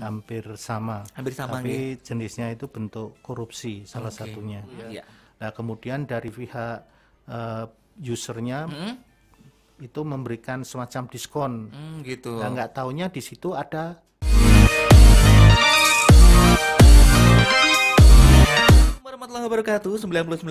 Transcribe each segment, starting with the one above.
hmm. hampir sama. Hampir sama. Tapi ya? jenisnya itu bentuk korupsi salah okay. satunya. Yeah. Iya. Nah kemudian dari pihak uh, usernya hmm? itu memberikan semacam diskon. Hmm, gitu. Nah nggak taunya di situ ada warahmatullahi wabarakatuh 99.9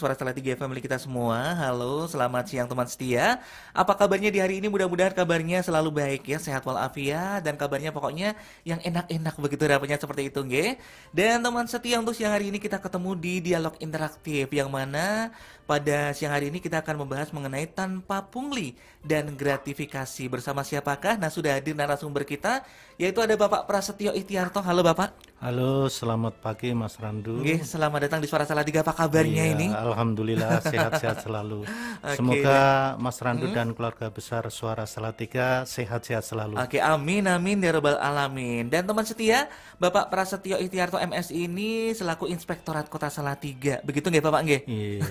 Suara Setelah 3 family kita semua Halo, selamat siang teman setia Apa kabarnya di hari ini? Mudah-mudahan kabarnya selalu baik ya Sehat walafiat Dan kabarnya pokoknya yang enak-enak begitu dapatnya seperti itu nge? Dan teman setia untuk siang hari ini kita ketemu di Dialog Interaktif Yang mana pada siang hari ini kita akan membahas mengenai tanpa pungli dan gratifikasi Bersama siapakah? Nah sudah hadir narasumber kita Yaitu ada Bapak Prasetyo Ikhtiarto Halo Bapak Halo, selamat pagi Mas Randu. Oke, selamat datang di Suara Salatiga. Apa kabarnya iya, ini? Alhamdulillah sehat-sehat selalu. Oke. Semoga Mas Randu hmm? dan keluarga besar Suara Salatiga sehat-sehat selalu. Oke, amin amin ya robbal alamin. Dan teman setia, Bapak Prasetyo Ihtiarto MS ini selaku Inspektorat Kota Salatiga. Begitu nggih Bapak nggih? Iya.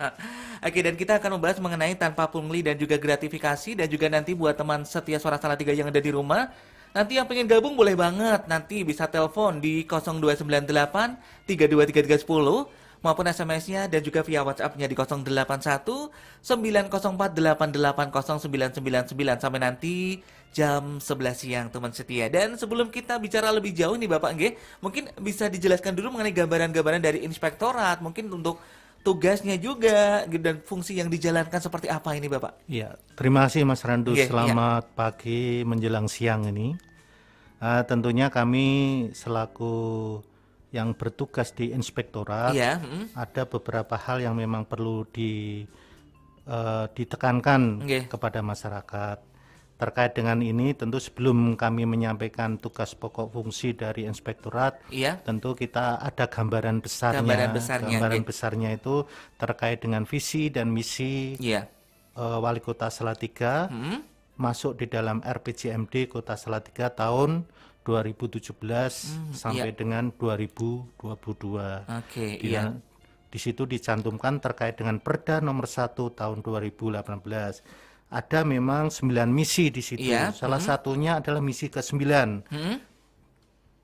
Oke, dan kita akan membahas mengenai tanpa pungli dan juga gratifikasi dan juga nanti buat teman setia Suara Salatiga yang ada di rumah Nanti yang pengen gabung boleh banget. Nanti bisa telepon di 0298 323310 maupun SMS-nya dan juga via WhatsApp-nya di 081 904880999 sampai nanti jam 11 siang teman setia. Dan sebelum kita bicara lebih jauh nih Bapak Nge, mungkin bisa dijelaskan dulu mengenai gambaran-gambaran dari inspektorat, mungkin untuk tugasnya juga gitu. dan fungsi yang dijalankan seperti apa ini Bapak? Ya, terima kasih Mas Randu. Yeah, Selamat yeah. pagi menjelang siang ini. Uh, tentunya kami selaku yang bertugas di inspektorat yeah. mm. ada beberapa hal yang memang perlu di uh, ditekankan okay. kepada masyarakat Terkait dengan ini, tentu sebelum kami menyampaikan tugas pokok fungsi dari inspektorat, iya. tentu kita ada gambaran besarnya. Gambaran besarnya, gambaran besarnya itu terkait dengan visi dan misi iya. uh, wali kota Salatiga hmm. masuk di dalam RPJMD Kota Salatiga tahun 2017 hmm, iya. sampai iya. dengan 2022. Oke, okay, iya. Di situ dicantumkan terkait dengan Perda Nomor 1 Tahun 2018 ada memang sembilan misi di situ. Iya. Salah hmm. satunya adalah misi ke sembilan Hmm.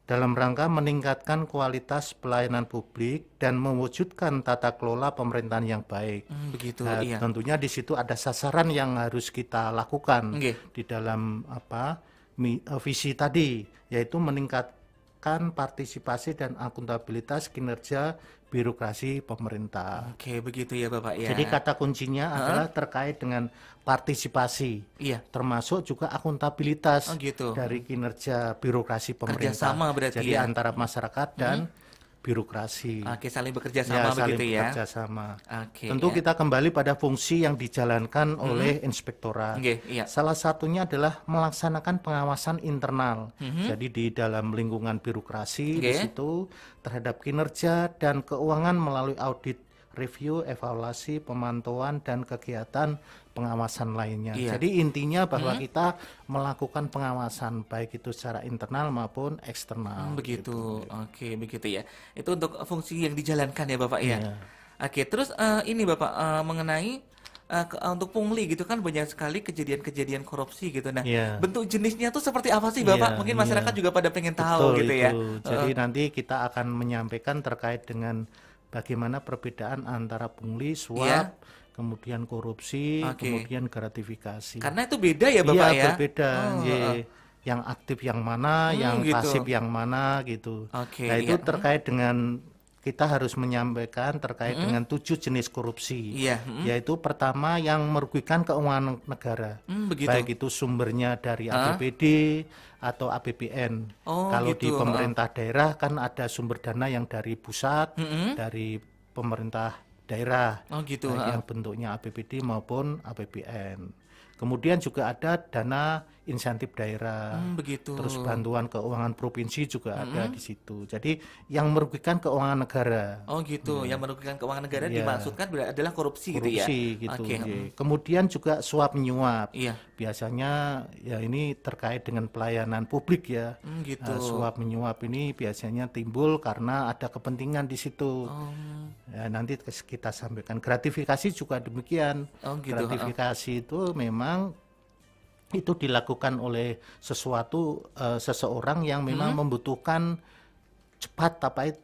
Dalam rangka meningkatkan kualitas pelayanan publik dan mewujudkan tata kelola pemerintahan yang baik. Hmm, begitu, nah, iya. Tentunya di situ ada sasaran yang harus kita lakukan okay. di dalam apa? misi eh, visi tadi yaitu meningkat meningkatkan partisipasi dan akuntabilitas kinerja birokrasi pemerintah. Oke, begitu ya Bapak ya. Jadi kata kuncinya huh adalah terkait dengan partisipasi. Iya. Termasuk juga akuntabilitas oh, gitu. dari kinerja birokrasi pemerintah. Kerjasama berarti Jadi ya. antara masyarakat dan hmm birokrasi. Oke, saling bekerja ya, sama ya, saling ya. bekerja sama. Oke. Tentu ya. kita kembali pada fungsi yang dijalankan hmm. oleh inspektorat. Okay, iya. Salah satunya adalah melaksanakan pengawasan internal. Hmm. Jadi di dalam lingkungan birokrasi okay. di situ terhadap kinerja dan keuangan melalui audit review, evaluasi, pemantauan dan kegiatan pengawasan lainnya. Iya. Jadi intinya bahwa hmm. kita melakukan pengawasan baik itu secara internal maupun eksternal. Hmm, begitu. Gitu. Oke, begitu ya. Itu untuk fungsi yang dijalankan ya Bapak ya? iya. ya. Oke, terus uh, ini Bapak uh, mengenai uh, ke, uh, untuk pungli gitu kan banyak sekali kejadian-kejadian korupsi gitu. Nah, yeah. bentuk jenisnya tuh seperti apa sih Bapak? Yeah, Mungkin masyarakat yeah. juga pada pengen tahu Betul gitu ya. itu. ya. Jadi uh. nanti kita akan menyampaikan terkait dengan bagaimana perbedaan antara pungli, iya. suap, yeah. kemudian korupsi, okay. kemudian gratifikasi. Karena itu beda ya Bapak iya, ya? Iya berbeda. Oh, Oh. Yang aktif yang mana, hmm, yang gitu. pasif yang mana gitu. Okay, nah itu iya. terkait dengan kita harus menyampaikan terkait mm dengan tujuh jenis korupsi, yeah. mm yaitu pertama yang merugikan keuangan negara, mm, begitu. baik itu sumbernya dari huh? APBD atau APBN. Oh, Kalau gitu. di pemerintah daerah kan ada sumber dana yang dari pusat, mm-hmm. dari pemerintah daerah, oh, gitu. Baik yang bentuknya APBD maupun APBN. Kemudian juga ada dana insentif daerah, hmm, begitu. terus bantuan keuangan provinsi juga hmm. ada di situ. Jadi yang merugikan keuangan negara. Oh gitu, hmm. yang merugikan keuangan negara yeah. dimaksudkan adalah korupsi, korupsi gitu ya. Gitu. Okay. Iya. Kemudian juga suap nyuap. Yeah. Biasanya ya ini terkait dengan pelayanan publik ya. Hmm, gitu. Uh, suap menyuap ini biasanya timbul karena ada kepentingan di situ. Oh. Ya, nanti kita sampaikan gratifikasi juga demikian. Oh, gitu. Gratifikasi oh. itu memang itu dilakukan oleh sesuatu uh, seseorang yang memang hmm. membutuhkan cepat tapi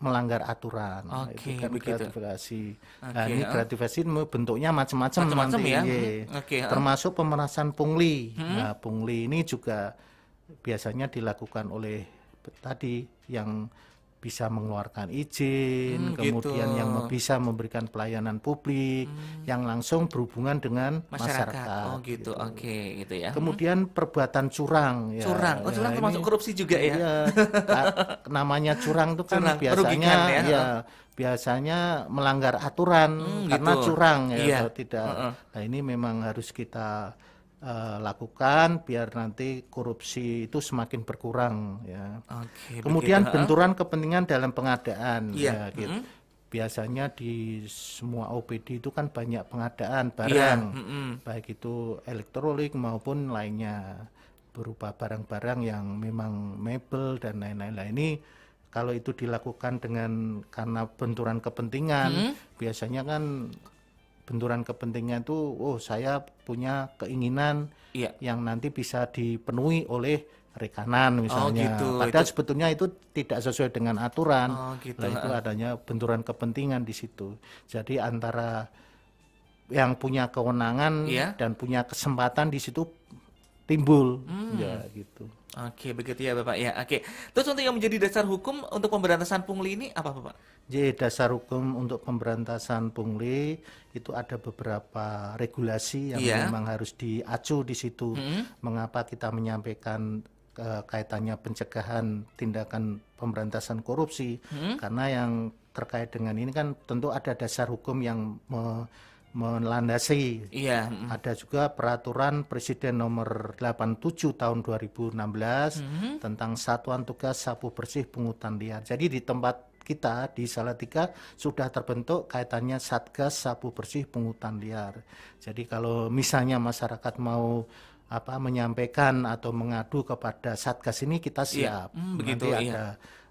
melanggar aturan. Nah, oke, okay, itu kan gratifikasi. Okay, nah, ini oh. gratifikasi bentuknya macam-macam nanti. Ya? Iya. Hmm, okay, Termasuk pemerasan pungli. Hmm? Nah, pungli ini juga biasanya dilakukan oleh tadi yang bisa mengeluarkan izin, hmm, kemudian gitu. yang bisa memberikan pelayanan publik hmm. yang langsung berhubungan dengan masyarakat. masyarakat oh gitu, gitu. oke okay, gitu ya. Kemudian perbuatan curang ya. Curang, oh, curang ya, termasuk ini, korupsi juga ya. ya namanya curang itu kan biasanya ya. ya biasanya melanggar aturan hmm, karena gitu. curang ya, iya. tidak. Uh -uh. Nah, ini memang harus kita Eh, lakukan biar nanti korupsi itu semakin berkurang ya. Okay, Kemudian begitu. benturan kepentingan dalam pengadaan yeah. ya gitu. Mm -hmm. Biasanya di semua OPD itu kan banyak pengadaan iya, barang, yeah. mm -hmm. baik itu elektronik maupun lainnya berupa barang-barang yang memang mebel dan lain-lain. Nah, ini kalau itu dilakukan dengan karena benturan kepentingan, hmm. biasanya kan benturan kepentingan itu oh saya punya keinginan iya. yang nanti bisa dipenuhi oleh rekanan oh, misalnya. Oh, gitu. Padahal itu... sebetulnya itu tidak sesuai dengan aturan. Oh, gitu. Nah, itu adanya benturan kepentingan di situ. Jadi antara yang punya kewenangan iya. dan punya kesempatan di situ timbul hmm. ya gitu. Oke, begitu ya Bapak ya. Oke. Terus untuk yang menjadi dasar hukum untuk pemberantasan pungli ini apa Bapak? Jadi dasar hukum untuk pemberantasan pungli itu ada beberapa regulasi yang yeah. memang harus diacu di situ. Hmm. Mengapa kita menyampaikan uh, kaitannya pencegahan tindakan pemberantasan korupsi? Hmm. Karena yang terkait dengan ini kan tentu ada dasar hukum yang me melandasi. Iya. Ada juga peraturan Presiden nomor 87 tahun 2016 mm -hmm. tentang satuan tugas sapu bersih pungutan liar. Jadi di tempat kita di Salatiga sudah terbentuk kaitannya Satgas Sapu Bersih Pungutan Liar. Jadi kalau misalnya masyarakat mau apa menyampaikan atau mengadu kepada Satgas ini kita iya, siap. Mm, iya, mm, begitu ya. ada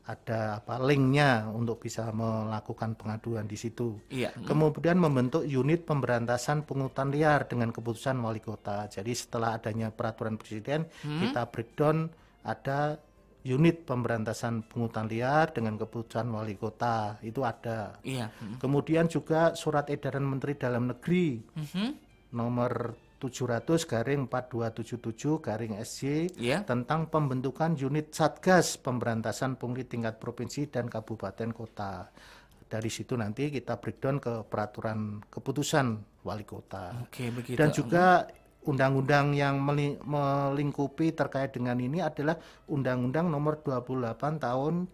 ada apa linknya untuk bisa melakukan pengaduan di situ. Iya. Mm. Kemudian membentuk unit pemberantasan pungutan liar dengan keputusan wali kota. Jadi setelah adanya peraturan presiden, hmm. kita breakdown ada unit pemberantasan pungutan liar dengan keputusan wali kota itu ada. Iya. Hmm. Kemudian juga surat edaran Menteri Dalam Negeri hmm. nomor 700 garing 4277 garing SJ yeah. Iya. tentang pembentukan unit Satgas pemberantasan pungli tingkat provinsi dan kabupaten kota. Dari situ nanti kita breakdown ke peraturan keputusan wali kota. okay, begitu. Dan juga undang-undang yang melingkupi terkait dengan ini adalah Undang-Undang Nomor 28 Tahun 2000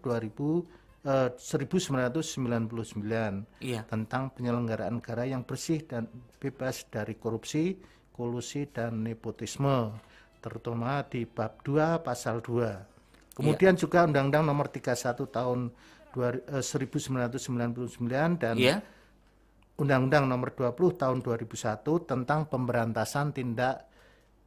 eh, sembilan 1999 iya. tentang penyelenggaraan negara yang bersih dan bebas dari korupsi kolusi dan nepotisme terutama di bab 2 pasal 2. Iya. Kemudian yeah. juga Undang-Undang Nomor 31 tahun 1999 eh, dan undang iya. Undang-Undang Nomor 20 tahun 2001 tentang pemberantasan tindak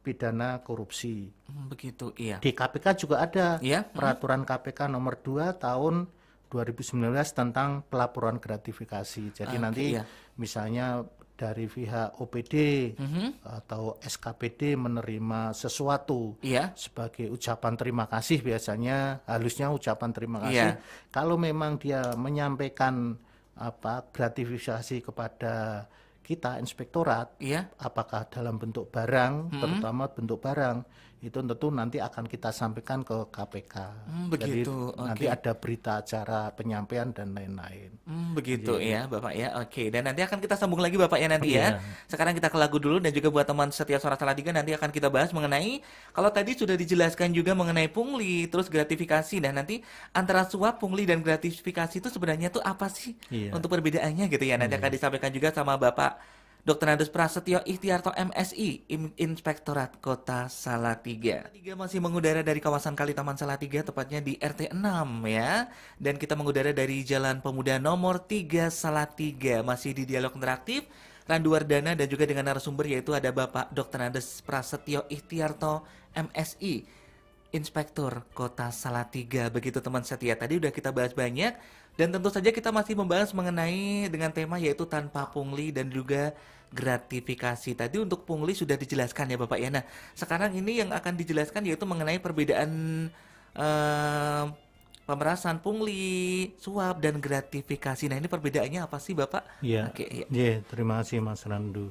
pidana korupsi. Hmm, begitu, iya. Di KPK juga ada iya, hmm. peraturan KPK nomor 2 tahun 2019 tentang pelaporan gratifikasi. Jadi ah, okay, nanti iya. misalnya dari pihak OPD mm -hmm. atau SKPD menerima sesuatu yeah. sebagai ucapan terima kasih biasanya halusnya ucapan terima iya. kasih yeah. kalau memang dia menyampaikan apa gratifikasi kepada kita inspektorat yeah. apakah dalam bentuk barang mm -hmm. terutama bentuk barang itu tentu nanti akan kita sampaikan ke KPK. Hmm, begitu. Jadi, okay. Nanti ada berita acara penyampaian dan lain-lain. Hmm, begitu Jadi, iya. ya, Bapak ya. Oke. Okay. Dan nanti akan kita sambung lagi Bapak ya nanti yeah. ya. Iya. Sekarang kita ke lagu dulu dan juga buat teman setia suara Salatiga nanti akan kita bahas mengenai kalau tadi sudah dijelaskan juga mengenai pungli, terus gratifikasi dan nah, nanti antara suap, pungli dan gratifikasi itu sebenarnya tuh apa sih? Yeah. Untuk perbedaannya gitu ya. Nanti yeah. akan iya. disampaikan juga sama Bapak Dr. Nandus Prasetyo Ikhtiarto MSI, Inspektorat Kota Salatiga. Tiga masih mengudara dari kawasan Kali Taman Salatiga, tepatnya di RT 6 ya. Dan kita mengudara dari Jalan Pemuda nomor 3 Salatiga, masih di dialog interaktif. Randu Wardana dan juga dengan narasumber yaitu ada Bapak Dr. Nandus Prasetyo Ikhtiarto MSI, Inspektur Kota Salatiga. Begitu teman setia, tadi udah kita bahas banyak. Dan tentu saja kita masih membahas mengenai dengan tema yaitu tanpa pungli dan juga gratifikasi. Tadi untuk pungli sudah dijelaskan ya Bapak ya. Nah, sekarang ini yang akan dijelaskan yaitu mengenai perbedaan eh, pemerasan pungli, suap dan gratifikasi. Nah, ini perbedaannya apa sih Bapak? Iya. Oke, okay, ya. ya, terima kasih Mas Randu.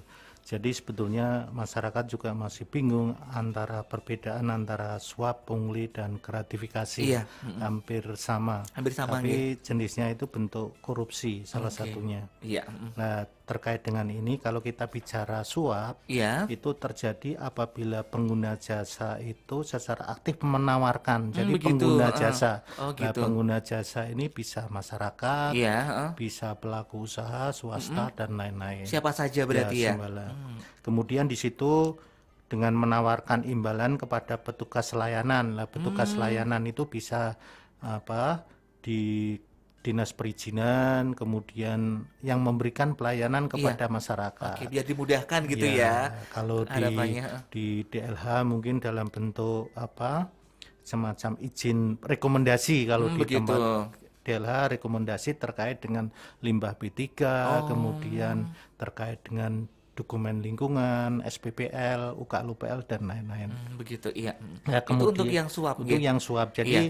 Jadi sebetulnya masyarakat juga masih bingung antara perbedaan antara suap, pungli dan gratifikasi iya. hampir sama. Hampir sama. Tapi ya. jenisnya itu bentuk korupsi salah okay. satunya. Iya. Nah, terkait dengan ini kalau kita bicara suap ya. itu terjadi apabila pengguna jasa itu secara aktif menawarkan hmm, jadi pengguna ah, ah. jasa uh, oh, nah, gitu. nah, pengguna jasa ini bisa masyarakat ya, uh. bisa pelaku usaha swasta -hmm. dan lain-lain siapa saja berarti ya, ya? Hmm. kemudian di situ dengan menawarkan imbalan kepada petugas layanan lah petugas hmm. layanan itu bisa apa di dinas perizinan kemudian yang memberikan pelayanan iya. kepada iya. masyarakat. Oke, biar dimudahkan gitu ya. ya. Kalau harapannya. di di DLH mungkin dalam bentuk apa? semacam izin rekomendasi kalau hmm, di begitu. tempat DLH rekomendasi terkait dengan limbah B3, oh. kemudian terkait dengan dokumen lingkungan, SPPL, UKLUPL dan lain-lain. Hmm, begitu, iya. Ya, kemudian, itu untuk yang suap. Untuk gitu. yang suap. Jadi iya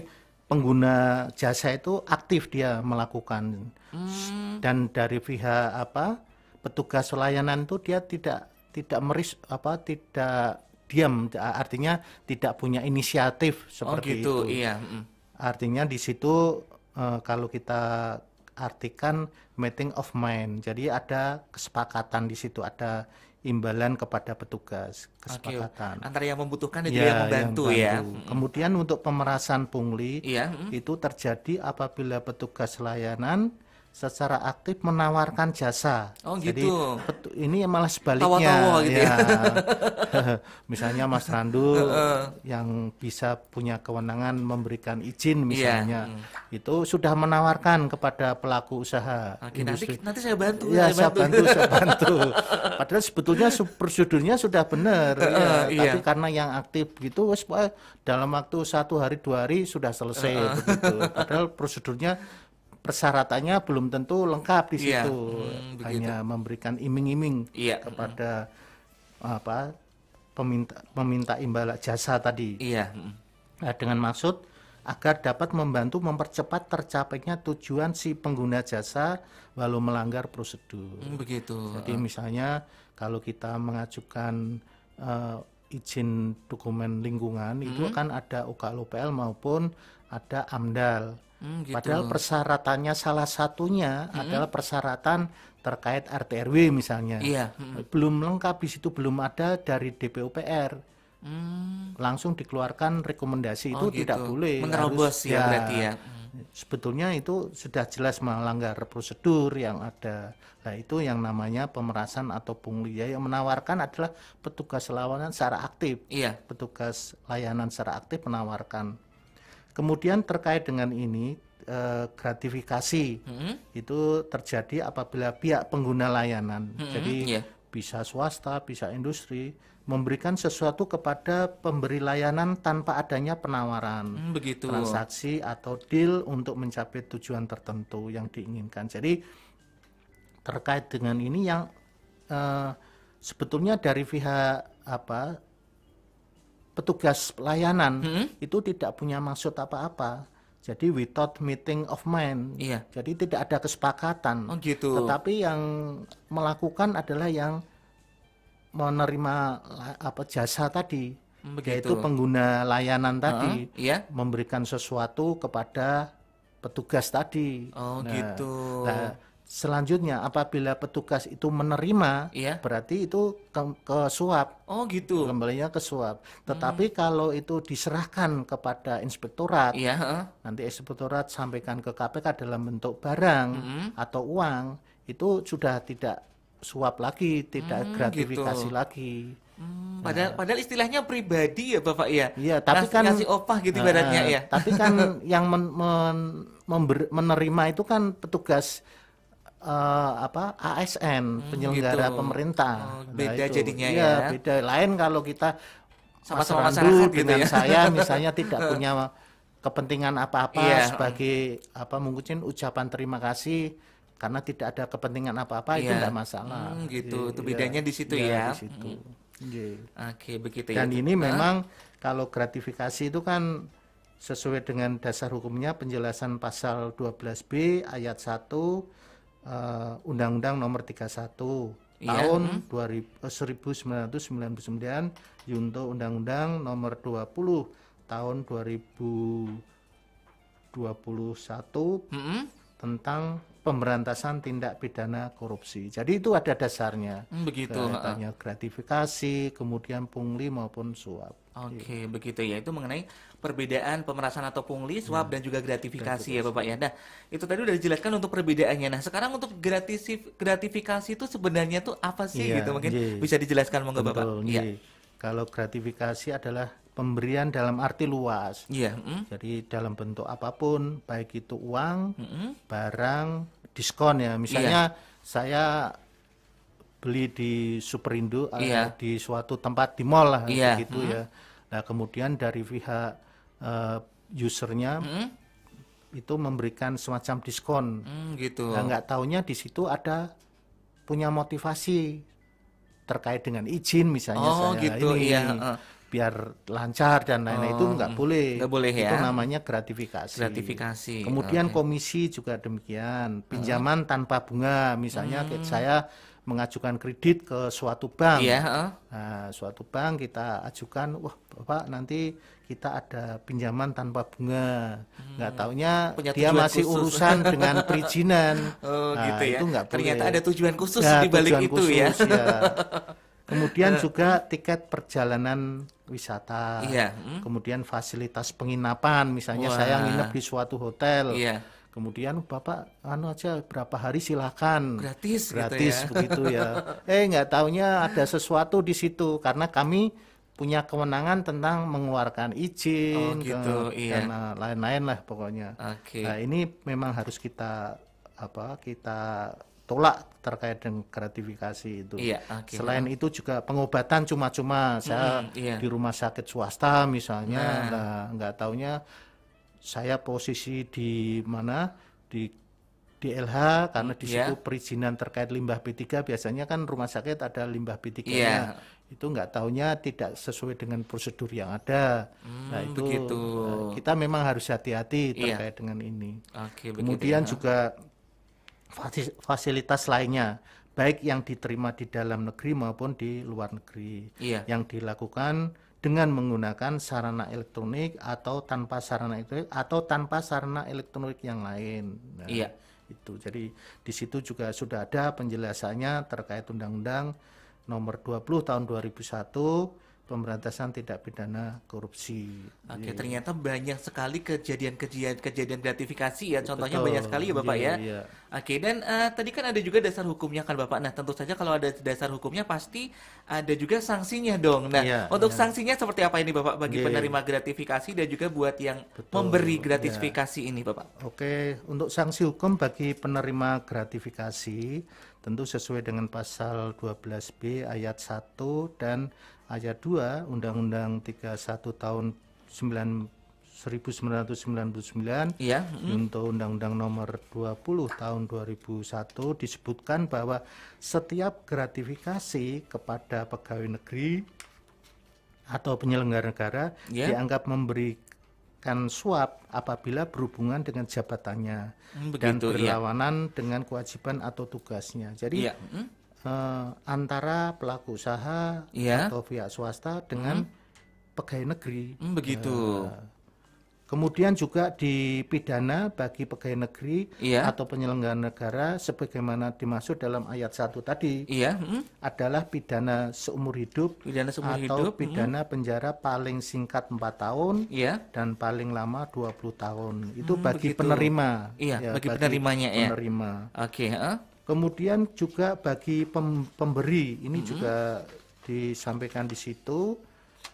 pengguna jasa itu aktif dia melakukan hmm. dan dari pihak apa petugas layanan itu dia tidak tidak meris apa tidak diam artinya tidak punya inisiatif seperti oh gitu, itu iya. Mm. artinya di situ uh, kalau kita artikan meeting of mind jadi ada kesepakatan di situ ada imbalan kepada petugas kesepakatan okay. antara yang membutuhkan dan ya, yang membantu yang ya. Hmm. Kemudian untuk pemerasan pungli ya. itu terjadi apabila petugas layanan secara aktif menawarkan jasa. Oh Jadi, gitu. Betul, ini malah sebaliknya. Tawa -tawa gitu iya. ya. misalnya Mas Randu yang bisa punya kewenangan memberikan izin misalnya, yeah. Hmm. itu sudah menawarkan kepada pelaku usaha. Okay, industri. nanti nanti saya bantu. Ya, saya, bantu. saya bantu. Padahal sebetulnya prosedurnya sudah benar, uh, ya. iya. tapi karena yang aktif gitu, dalam waktu satu hari dua hari sudah selesai. Uh, uh. Padahal prosedurnya persyaratannya belum tentu lengkap di iya. situ. Yeah. Hmm, Hanya memberikan iming-iming yeah. kepada hmm. apa peminta meminta imbalan jasa tadi. Iya. Yeah. Hmm. Nah, dengan maksud agar dapat membantu mempercepat tercapainya tujuan si pengguna jasa walau melanggar prosedur. Hmm, begitu. Jadi hmm. misalnya kalau kita mengajukan uh, izin dokumen lingkungan hmm. itu kan ada UKLPL maupun ada AMDAL. Hmm, gitu. Padahal persyaratannya salah satunya hmm. adalah persyaratan terkait RTRW misalnya. Iya. Hmm. Belum lengkap di situ belum ada dari DPUPR. Hmm. Langsung dikeluarkan rekomendasi oh, itu gitu. tidak boleh. Menerobos ya, ya berarti ya. Sebetulnya itu sudah jelas melanggar prosedur yang ada. Nah itu yang namanya pemerasan atau pungli ya yang menawarkan adalah petugas lawanan secara aktif. Iya. Petugas layanan secara aktif menawarkan Kemudian terkait dengan ini e, gratifikasi hmm. itu terjadi apabila pihak pengguna layanan, hmm. jadi yeah. bisa swasta, bisa industri memberikan sesuatu kepada pemberi layanan tanpa adanya penawaran hmm, begitu. transaksi atau deal untuk mencapai tujuan tertentu yang diinginkan. Jadi terkait dengan ini yang e, sebetulnya dari pihak apa petugas pelayanan hmm? itu tidak punya maksud apa-apa. Jadi without meeting of mind. Iya. Jadi tidak ada kesepakatan. Oh gitu. Tetapi yang melakukan adalah yang menerima apa jasa tadi. Hmm, begitu. Yaitu pengguna layanan tadi. Uh, iya. Memberikan sesuatu kepada petugas tadi. Oh nah, gitu. Nah, Selanjutnya apabila petugas itu menerima, iya. berarti itu ke, ke suap. Oh gitu. Kembalinya ke suap. Hmm. Tetapi hmm. kalau itu diserahkan kepada inspektorat, iya, nanti inspektorat sampaikan ke KPK dalam bentuk barang hmm. atau uang, itu sudah tidak suap lagi, tidak hmm, gratifikasi gitu. lagi. Hmm, nah. padahal, nah, padahal istilahnya pribadi ya bapak ya. Iya, tapi kan kasih opah gitu nah, baratnya ya. Tapi kan yang men, men, member, menerima itu kan petugas uh, apa ASN hmm, penyelenggara gitu. pemerintah. Oh, nah, beda nah, jadinya ya, ya. Beda lain kalau kita sama-sama Mas gitu ya. saya misalnya tidak punya kepentingan apa-apa yeah. sebagai apa mungkin ucapan terima kasih karena tidak ada kepentingan apa-apa yeah. itu tidak iya. masalah. Hmm, gitu. Jadi, iya, itu bedanya iya. ya, di hmm. situ ya. ya. Di situ. Hmm. Yeah. okay, begitu Dan ya. ini nah. memang kalau gratifikasi itu kan sesuai dengan dasar hukumnya penjelasan pasal 12B ayat 1 Undang-Undang uh, Undang -Undang Nomor 31 yeah. tahun mm. 2000, eh, 1999 junto Undang-Undang Nomor 20 iya, tahun 2021 mm hmm. tentang pemberantasan tindak pidana korupsi. Jadi itu ada dasarnya. Hmm, begitu. Tanya gratifikasi, kemudian pungli maupun suap. Oke, okay, begitu ya. Itu mengenai perbedaan pemerasan atau pungli, suap hmm. dan juga gratifikasi, gratifikasi ya Bapak ya. Nah, itu tadi udah dijelaskan untuk perbedaannya. Nah, sekarang untuk gratisif, gratifikasi itu sebenarnya itu apa sih yeah, gitu? Mungkin yeah. bisa dijelaskan monggo Bapak. Iya. Yeah. Kalau gratifikasi adalah pemberian dalam arti luas. Iya. Yeah. Mm. Jadi dalam bentuk apapun, baik itu uang, mm -hmm. barang, diskon ya. Misalnya yeah. saya beli di Superindo yeah. atau iya. di suatu tempat di mall lah yeah. gitu mm -hmm. ya. Nah kemudian dari pihak uh, usernya mm -hmm. itu memberikan semacam diskon. Mm, gitu. Nah taunya di situ ada punya motivasi terkait dengan izin misalnya oh, saya gitu, ini. Iya biar lancar dan lain-lain oh, itu nggak boleh. Nggak boleh itu ya. Itu namanya gratifikasi. Gratifikasi. Kemudian okay. komisi juga demikian. Pinjaman uh. tanpa bunga, misalnya hmm. saya mengajukan kredit ke suatu bank. Iya. Uh. Nah, suatu bank kita ajukan, wah bapak nanti kita ada pinjaman tanpa bunga. Enggak mm. hmm. taunya Punya dia masih khusus. urusan dengan perizinan. Oh, nah, gitu ya. Itu nggak boleh. Ternyata ada tujuan khusus nah, di balik itu ya. khusus, ya. ya. Kemudian eh, juga eh. tiket perjalanan wisata. Iya. Hmm? Kemudian fasilitas penginapan, misalnya Wah. saya nginep di suatu hotel. Iya. Kemudian bapak anu aja berapa hari silakan, gratis, gitu gratis gitu ya. begitu ya. eh nggak taunya ada sesuatu di situ karena kami punya kewenangan tentang mengeluarkan izin oh, gitu, ke, iya. Eh, lain-lain lah pokoknya. Okay. Nah ini memang harus kita apa kita tolak terkait dengan gratifikasi itu. Iya, okay. Ah, Selain itu juga pengobatan cuma-cuma saya mm, iya. di rumah sakit swasta misalnya nah. nggak taunya saya posisi di mana di LH karena di iya. situ perizinan terkait limbah B3 biasanya kan rumah sakit ada limbah B3-nya. Yeah. Itu nggak taunya tidak sesuai dengan prosedur yang ada. mm, nah, itu begitu. Eh, kita memang harus hati-hati iya. terkait yeah. dengan ini. Okay, Kemudian begitu, ya. juga fasilitas lainnya baik yang diterima di dalam negeri maupun di luar negeri iya. yang dilakukan dengan menggunakan sarana elektronik atau tanpa sarana elektronik atau tanpa sarana elektronik yang lain. Nah, iya. Itu. Jadi di situ juga sudah ada penjelasannya terkait Undang-Undang Nomor 20 Tahun 2001 pemberantasan tidak pidana korupsi. Oke, yeah. ternyata banyak sekali kejadian-kejadian kejadian gratifikasi ya. Contohnya Betul. banyak sekali ya Bapak yeah, ya. Yeah. Iya. Oke, dan uh, tadi kan ada juga dasar hukumnya kan Bapak. Nah, tentu saja kalau ada dasar hukumnya pasti ada juga sanksinya dong. Nah, yeah, untuk yeah. sanksinya seperti apa ini Bapak bagi yeah. Iya. penerima gratifikasi dan juga buat yang Betul. memberi iya. gratifikasi yeah. ini Bapak? Oke, untuk sanksi hukum bagi penerima gratifikasi tentu sesuai dengan pasal 12B ayat 1 dan ayat 2 Undang-Undang 31 tahun 9 1999 ya. hmm. untuk Undang-Undang Nomor 20 Tahun 2001 disebutkan bahwa setiap gratifikasi kepada pegawai negeri atau penyelenggara negara yeah. dianggap memberi kan suap apabila berhubungan dengan jabatannya hmm, Begitu, dan iya. berlawanan iya. dengan kewajiban atau tugasnya. Jadi iya. Hmm? eh, antara pelaku usaha iya. atau pihak swasta dengan hmm? pegawai negeri. Hmm, begitu. Eh, Kemudian juga dipidana bagi pegawai negeri iya. atau penyelenggara negara sebagaimana dimaksud dalam ayat satu tadi. Iya. Hmm. Adalah pidana seumur hidup pidana seumur atau hidup. pidana hmm. penjara paling singkat 4 tahun iya. dan paling lama 20 tahun. Itu hmm, bagi begitu. penerima. Iya, ya, bagi, bagi penerimanya penerima. ya. Penerima. Oke, okay, huh? Kemudian juga bagi pem pemberi ini hmm. juga disampaikan di situ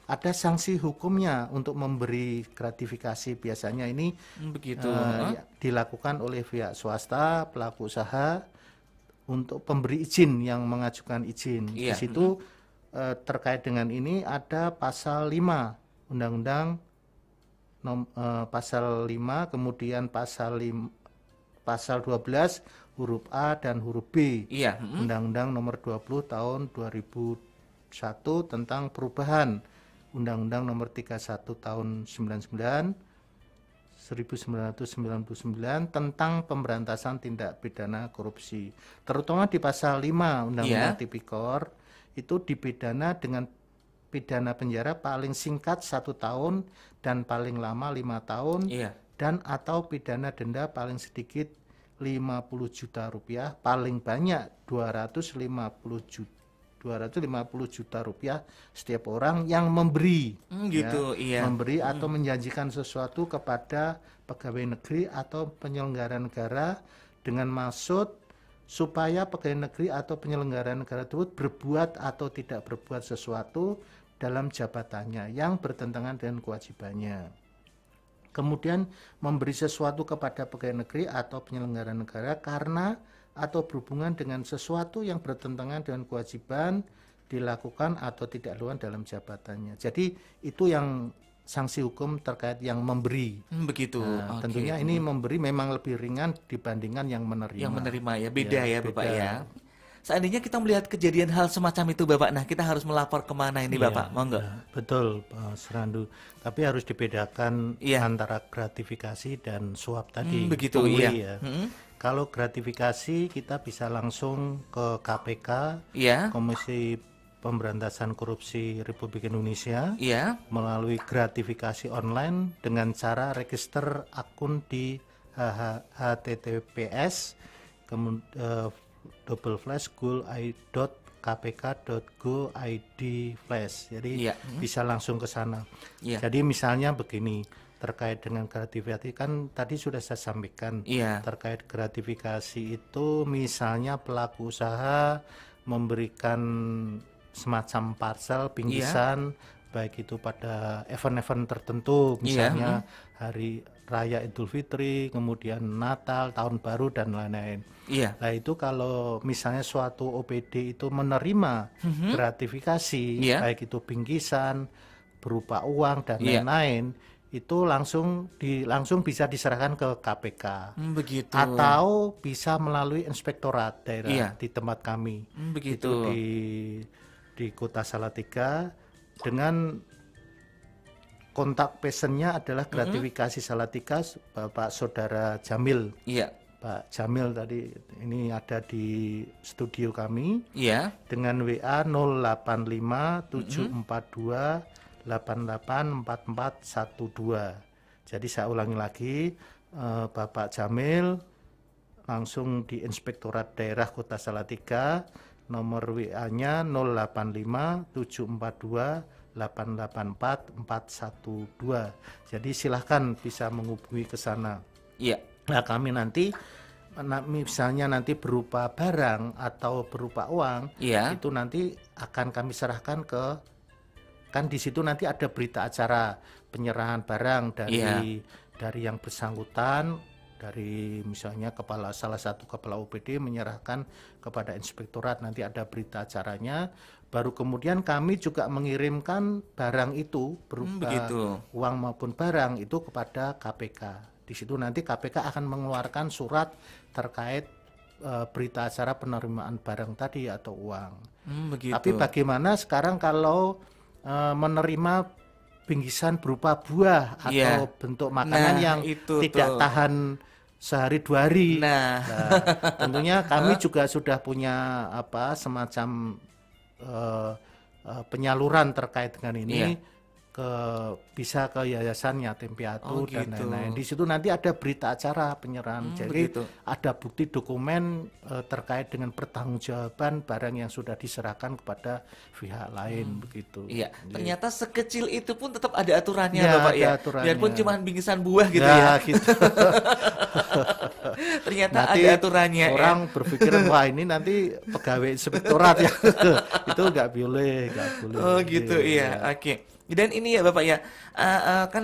ada sanksi hukumnya untuk memberi gratifikasi biasanya ini hmm, begitu uh, dilakukan oleh pihak swasta pelaku usaha untuk pemberi izin yang mengajukan izin yeah. di iya. situ uh, terkait dengan ini ada pasal 5 undang-undang nom, uh, pasal 5 kemudian pasal 5, pasal 12 huruf A dan huruf B undang iya, hmm. undang-undang nomor 20 tahun 2001 tentang perubahan Undang-Undang Nomor 31 Tahun 99 1999 tentang pemberantasan tindak pidana korupsi, terutama di pasal 5 Undang-Undang yeah. Tipikor itu dipidana dengan pidana penjara paling singkat satu tahun dan paling lama lima tahun yeah. dan atau pidana denda paling sedikit 50 juta rupiah, paling banyak 250 juta 250 juta rupiah setiap orang yang memberi hmm, gitu ya, iya memberi hmm. atau menjanjikan sesuatu kepada pegawai negeri atau penyelenggara negara dengan maksud supaya pegawai negeri atau penyelenggara negara tersebut berbuat atau tidak berbuat sesuatu dalam jabatannya yang bertentangan dengan kewajibannya. Kemudian memberi sesuatu kepada pegawai negeri atau penyelenggara negara karena atau berhubungan dengan sesuatu yang bertentangan dengan kewajiban dilakukan atau tidak luan dalam jabatannya. Jadi itu yang sanksi hukum terkait yang memberi. Hmm, begitu. Nah, okay. Tentunya ini hmm. memberi memang lebih ringan dibandingkan yang menerima. Yang menerima ya beda ya, ya Bapak ya. Seandainya kita melihat kejadian hal semacam itu Bapak, nah kita harus melapor kemana ini iya. Bapak, mau nah, Betul Pak Serandu, tapi harus dibedakan iya. antara gratifikasi dan suap tadi. Hmm, begitu iya. Ya. Hmm kalau gratifikasi kita bisa langsung ke KPK, ya. Komisi Pemberantasan Korupsi Republik Indonesia ya. melalui gratifikasi online dengan cara register akun di https uh, eh, double flash kpk.go.id flash. Jadi ya. bisa langsung ke sana. Ya. Jadi misalnya begini, terkait dengan gratifikasi kan tadi sudah saya sampaikan yeah. terkait gratifikasi itu misalnya pelaku usaha memberikan semacam parcel bingkisan yeah. baik itu pada event-event tertentu misalnya yeah. hari raya Idul Fitri kemudian Natal tahun baru dan lain-lain. Iya. Nah itu kalau misalnya suatu OPD itu menerima mm-hmm. gratifikasi yeah. baik itu bingkisan berupa uang dan iya. lain-lain yeah itu langsung di langsung bisa diserahkan ke KPK. Hmm, begitu. Atau bisa melalui inspektorat daerah iya. di tempat kami. Hmm, begitu. Itu di di Kota Salatiga dengan kontak pesennya adalah hmm. gratifikasi mm -hmm. Salatiga Bapak Saudara Jamil. Iya. Pak Jamil tadi ini ada di studio kami. Iya. Dengan WA 085742 884412. Jadi saya ulangi lagi eh, Bapak Jamil langsung di Inspektorat Daerah Kota Salatiga nomor WA-nya 085742884412. Jadi silahkan bisa menghubungi ke sana. Iya. Nah kami nanti nah, misalnya nanti berupa barang atau berupa uang, iya. itu nanti akan kami serahkan ke kan di situ nanti ada berita acara penyerahan barang dari yeah. dari yang bersangkutan dari misalnya kepala salah satu kepala OPD menyerahkan kepada inspektorat nanti ada berita acaranya baru kemudian kami juga mengirimkan barang itu berupa hmm, uang maupun barang itu kepada KPK di situ nanti KPK akan mengeluarkan surat terkait e, berita acara penerimaan barang tadi atau uang hmm, tapi bagaimana sekarang kalau uh, menerima bingkisan berupa buah atau yeah. bentuk makanan nah, yang itu tidak tuh. tahan sehari dua hari. Nah, nah tentunya kami juga sudah punya apa semacam uh, uh, penyaluran terkait dengan ini. Yeah ke bisa ke yayasan yatim piatu oh, dan gitu. lain-lain. Di situ nanti ada berita acara penyerahan. Hmm, Jadi begitu. ada bukti dokumen e, terkait dengan pertanggungjawaban barang yang sudah diserahkan kepada pihak lain hmm. begitu. Iya, Jadi, iya. ternyata sekecil itu pun tetap ada aturannya ya, Bapak ada ya. Aturannya. Biarpun cuma bingkisan buah gitu ya. ya. gitu. ternyata nanti ada aturannya. Ya. Orang ya. berpikir wah ini nanti pegawai inspektorat ya. itu nggak boleh, nggak boleh. Oh gitu, gitu iya. Ya. Oke. Okay. Dan ini ya Bapak ya, uh, uh, kan